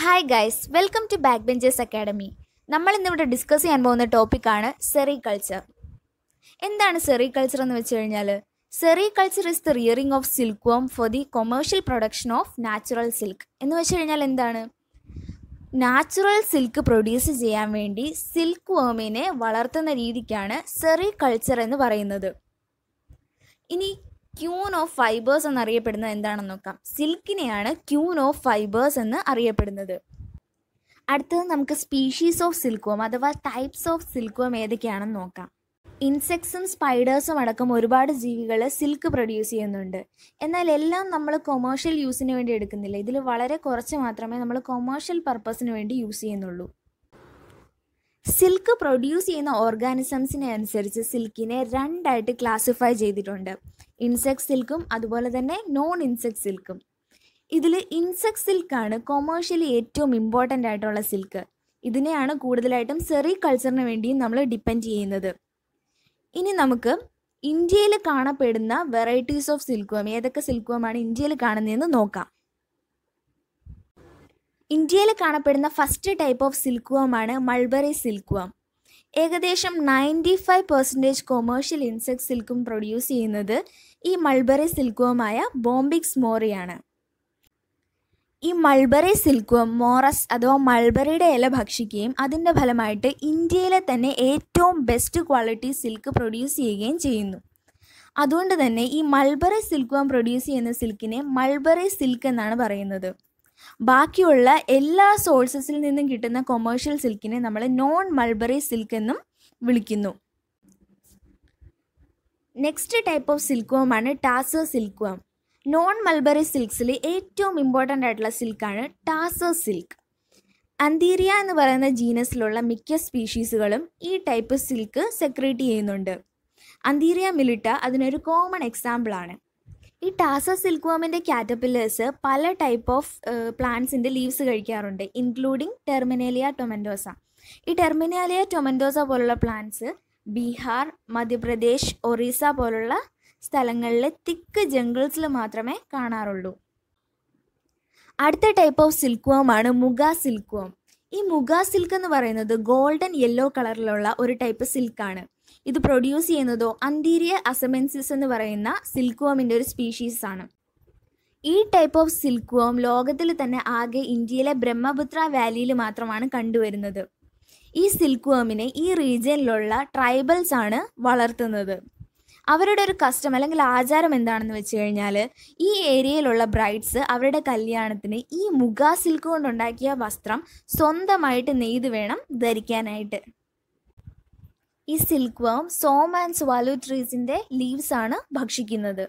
hi guys welcome to back benchers academy നമ്മൾ ഇന്നിവിടെ discuss ചെയ്യാൻ പോകുന്ന ടോപ്പിക്കാണ് സെറികൾച്ചർ എന്താണ് സെറികൾച്ചർ എന്ന് വെച്ച് കഴിഞ്ഞാൽ sericulture is the rearing of silk worm for the commercial production of natural silk എന്ന് വെച്ച് കഴിഞ്ഞാൽ എന്താണ് നാച്ചുറൽ സിൽക്ക് പ്രൊഡ്യൂസ് ചെയ്യാൻ വേണ്ടി സിൽക്ക് വോമിനെ വളർത്തുന്ന രീതിക്കാണ് സെറികൾച്ചർ എന്ന് പറയുന്നത് ഇനി ക്യൂൺ ഓഫ് ഫൈബേഴ്സ് എന്നറിയപ്പെടുന്നത് എന്താണെന്ന് നോക്കാം സിൽക്കിനെയാണ് ക്യൂൺ ഓഫ് ഫൈബേഴ്സ് എന്ന് അറിയപ്പെടുന്നത് അടുത്തത് നമുക്ക് സ്പീഷീസ് ഓഫ് സിൽക്കോം അഥവാ ടൈപ്സ് ഓഫ് സിൽക്കോം ഏതൊക്കെയാണെന്ന് നോക്കാം ഇൻസെക്ട്സും സ്പൈഡേഴ്സും അടക്കം ഒരുപാട് ജീവികൾ സിൽക്ക് പ്രൊഡ്യൂസ് ചെയ്യുന്നുണ്ട് എന്നാൽ എല്ലാം നമ്മൾ കൊമേഴ്ഷ്യൽ യൂസിന് വേണ്ടി എടുക്കുന്നില്ല ഇതിൽ വളരെ കുറച്ച് മാത്രമേ നമ്മൾ കൊമേഴ്ഷ്യൽ പർപ്പസിന് വേണ്ടി യൂസ് ചെയ്യുന്നുള്ളൂ സിൽക്ക് പ്രൊഡ്യൂസ് ചെയ്യുന്ന ഓർഗാനിസംസിനെ അനുസരിച്ച് സിൽക്കിനെ രണ്ടായിട്ട് ക്ലാസിഫൈ ചെയ്തിട്ടുണ്ട് ഇൻസെക്ട് സിൽക്കും അതുപോലെ തന്നെ നോൺ ഇൻസെക്ട് സിൽക്കും ഇതിൽ ഇൻസെക്ട് സിൽക്കാണ് കൊമേഴ്ഷ്യലി ഏറ്റവും ഇമ്പോർട്ടൻ്റ് ആയിട്ടുള്ള സിൽക്ക് ഇതിനെയാണ് കൂടുതലായിട്ടും സെറി കൾച്ചറിന് വേണ്ടിയും നമ്മൾ ഡിപ്പെൻഡ് ചെയ്യുന്നത് ഇനി നമുക്ക് ഇന്ത്യയിൽ കാണപ്പെടുന്ന വെറൈറ്റീസ് ഓഫ് സിൽക്കുവം ഏതൊക്കെ സിൽക്കുവമാണ് ഇന്ത്യയിൽ കാണുന്നതെന്ന് നോക്കാം ഇന്ത്യയിൽ കാണപ്പെടുന്ന ഫസ്റ്റ് ടൈപ്പ് ഓഫ് ആണ് മൾബറി വാം ഏകദേശം ninety five percentage commercial insect സിൽക്കും പ്രൊഡ്യൂസ് ചെയ്യുന്നത് ഈ മൾബറി ആയ ബോംബിക്സ് മോറിയാണ് ഈ മൾബറി വാം മോറസ് അഥവാ മൾബറിയുടെ ഇല ഭക്ഷിക്കുകയും അതിൻ്റെ ഫലമായിട്ട് ഇന്ത്യയിലെ തന്നെ ഏറ്റവും ബെസ്റ്റ് ക്വാളിറ്റി സിൽക്ക് പ്രൊഡ്യൂസ് ചെയ്യുകയും ചെയ്യുന്നു അതുകൊണ്ട് തന്നെ ഈ മൾബറി വാം പ്രൊഡ്യൂസ് ചെയ്യുന്ന സിൽക്കിനെ മൾബറി സിൽക്ക് എന്നാണ് പറയുന്നത് ബാക്കിയുള്ള എല്ലാ സോഴ്സസിൽ നിന്നും കിട്ടുന്ന കൊമേഴ്ഷ്യൽ സിൽക്കിനെ നമ്മൾ നോൺ മൾബറി സിൽക്ക് എന്നും വിളിക്കുന്നു നെക്സ്റ്റ് ടൈപ്പ് ഓഫ് സിൽക്ക്വാമാണ് ടാസർ സിൽക്ക്വാം നോൺ മൾബറി സിൽക്സിൽ ഏറ്റവും ഇമ്പോർട്ടൻ്റ് ആയിട്ടുള്ള സിൽക്കാണ് ടാസർ സിൽക്ക് അന്തീരിയ എന്ന് പറയുന്ന ജീനസിലുള്ള മിക്ക സ്പീഷീസുകളും ഈ ടൈപ്പ് സിൽക്ക് സെക്രീറ്റ് ചെയ്യുന്നുണ്ട് അന്തീരിയ മിലിട്ട അതിനൊരു കോമൺ എക്സാമ്പിളാണ് ഈ ടാസ സിൽക്വാമിൻ്റെ കാറ്റപ്പില്ലേഴ്സ് പല ടൈപ്പ് ഓഫ് പ്ലാന്റ്സിൻ്റെ ലീവ്സ് കഴിക്കാറുണ്ട് ഇൻക്ലൂഡിങ് ടെർമിനേലിയ ടൊമൻഡോസ ഈ ടെർമിനേലിയ ടൊമൻഡോസ പോലുള്ള പ്ലാന്റ്സ് ബീഹാർ മധ്യപ്രദേശ് ഒറീസ പോലുള്ള സ്ഥലങ്ങളിലെ തിക്ക് ജംഗിൾസിൽ മാത്രമേ കാണാറുള്ളൂ അടുത്ത ടൈപ്പ് ഓഫ് സിൽക്വാമാണ് മുഗ സിൽക്വാം ഈ മുഗ സിൽക്ക് എന്ന് പറയുന്നത് ഗോൾഡൻ യെല്ലോ കളറിലുള്ള ഒരു ടൈപ്പ് സിൽക്കാണ് ഇത് പ്രൊഡ്യൂസ് ചെയ്യുന്നതോ അന്തീരിയ അസമെൻസിസ് എന്ന് പറയുന്ന സിൽക്ക് വോമിൻ്റെ ഒരു സ്പീഷീസ് ആണ് ഈ ടൈപ്പ് ഓഫ് സിൽക്ക് വോം ലോകത്തിൽ തന്നെ ആകെ ഇന്ത്യയിലെ ബ്രഹ്മപുത്ര വാലിയിൽ മാത്രമാണ് കണ്ടുവരുന്നത് ഈ സിൽക്ക് വോമിനെ ഈ റീജിയനിലുള്ള ട്രൈബൽസ് ആണ് വളർത്തുന്നത് അവരുടെ ഒരു കസ്റ്റം അല്ലെങ്കിൽ ആചാരം എന്താണെന്ന് വെച്ച് കഴിഞ്ഞാൽ ഈ ഏരിയയിലുള്ള ബ്രൈഡ്സ് അവരുടെ കല്യാണത്തിന് ഈ മുഗാ സിൽക്ക് കൊണ്ടുണ്ടാക്കിയ വസ്ത്രം സ്വന്തമായിട്ട് നെയ്ത് വേണം ധരിക്കാനായിട്ട് ഈ സിൽക്ക് വാം സോം ആൻഡ് ട്രീസിന്റെ ട്രീസിൻ്റെ ലീവ്സ് ആണ് ഭക്ഷിക്കുന്നത്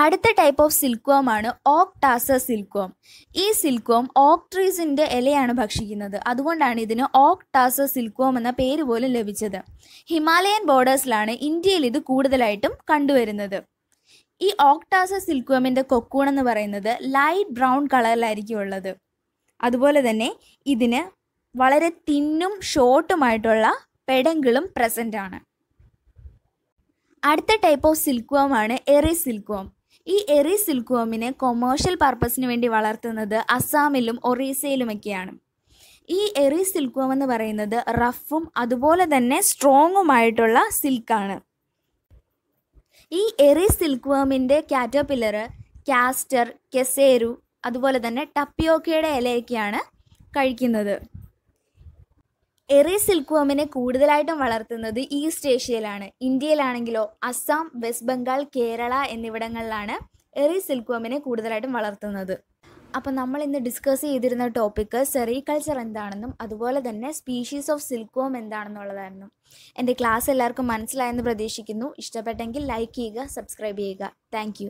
അടുത്ത ടൈപ്പ് ഓഫ് വോം ആണ് ഓക്ടാസ വോം ഈ വോം ഓക്ക് ട്രീസിൻ്റെ ഇലയാണ് ഭക്ഷിക്കുന്നത് അതുകൊണ്ടാണ് ഇതിന് ഓക്ടാസ വോം എന്ന പേര് പോലും ലഭിച്ചത് ഹിമാലയൻ ബോർഡേഴ്സിലാണ് ഇന്ത്യയിൽ ഇത് കൂടുതലായിട്ടും കണ്ടുവരുന്നത് ഈ ഓക്ടാസ വോമിൻ്റെ കൊക്കൂൺ എന്ന് പറയുന്നത് ലൈറ്റ് ബ്രൗൺ കളറിലായിരിക്കും ഉള്ളത് അതുപോലെ തന്നെ ഇതിന് വളരെ തിന്നും ഷോർട്ടുമായിട്ടുള്ള പെടങ്കിളും പ്രസൻ്റ് ആണ് അടുത്ത ടൈപ്പ് ഓഫ് ആണ് എറി വോം ഈ എറി വോമിനെ കൊമേഴ്ഷ്യൽ പർപ്പസിന് വേണ്ടി വളർത്തുന്നത് അസ്സാമിലും ഒറീസയിലുമൊക്കെയാണ് ഈ എറി വോം എന്ന് പറയുന്നത് റഫും അതുപോലെ തന്നെ സ്ട്രോങ്ങുമായിട്ടുള്ള സിൽക്കാണ് ഈ എറി വോമിൻ്റെ കാറ്റർപില്ലർ കാസ്റ്റർ കെസേരു അതുപോലെ തന്നെ ടപ്പിയോക്കയുടെ ഇലയൊക്കെയാണ് കഴിക്കുന്നത് എറി സിൽക്വാമിനെ കൂടുതലായിട്ടും വളർത്തുന്നത് ഈസ്റ്റ് ഏഷ്യയിലാണ് ഇന്ത്യയിലാണെങ്കിലോ അസം വെസ്റ്റ് ബംഗാൾ കേരള എന്നിവിടങ്ങളിലാണ് എറി സിൽക്വാമിനെ കൂടുതലായിട്ടും വളർത്തുന്നത് അപ്പോൾ നമ്മൾ ഇന്ന് ഡിസ്കസ് ചെയ്തിരുന്ന ടോപ്പിക്ക് സെറികൾച്ചർ എന്താണെന്നും അതുപോലെ തന്നെ സ്പീഷീസ് ഓഫ് സിൽക്വോം എന്താണെന്നുള്ളതായിരുന്നു എൻ്റെ ക്ലാസ് എല്ലാവർക്കും മനസ്സിലായെന്ന് പ്രതീക്ഷിക്കുന്നു ഇഷ്ടപ്പെട്ടെങ്കിൽ ലൈക്ക് ചെയ്യുക സബ്സ്ക്രൈബ് ചെയ്യുക താങ്ക്